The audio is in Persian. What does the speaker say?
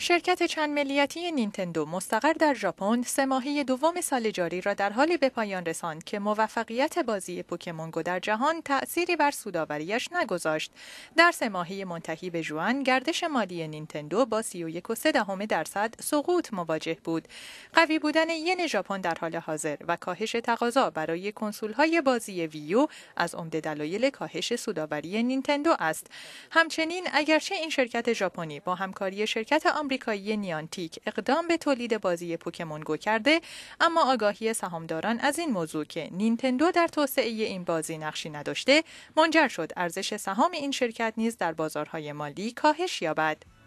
شرکت چند ملیتی نینتندو مستقر در ژاپن سه ماهه دوم سال جاری را در حالی به پایان رساند که موفقیت بازی پوکمون گو در جهان تأثیری بر سوداوریش نگذاشت. در سه ماهه منتهی به جوان گردش مالی نینتندو با 31.3 درصد سقوط مواجه بود. قوی بودن ین ژاپن در حال حاضر و کاهش تقاضا برای کنسول‌های بازی ویو از عمده دلایل کاهش سوداوری نینتندو است. همچنین اگرچه این شرکت ژاپنی با همکاری شرکت آمریکایی نیانتیک اقدام به تولید بازی پوکمون گو کرده اما آگاهی سهامداران از این موضوع که نینتندو در توسعه این بازی نقشی نداشته منجر شد ارزش سهام این شرکت نیز در بازارهای مالی کاهش یابد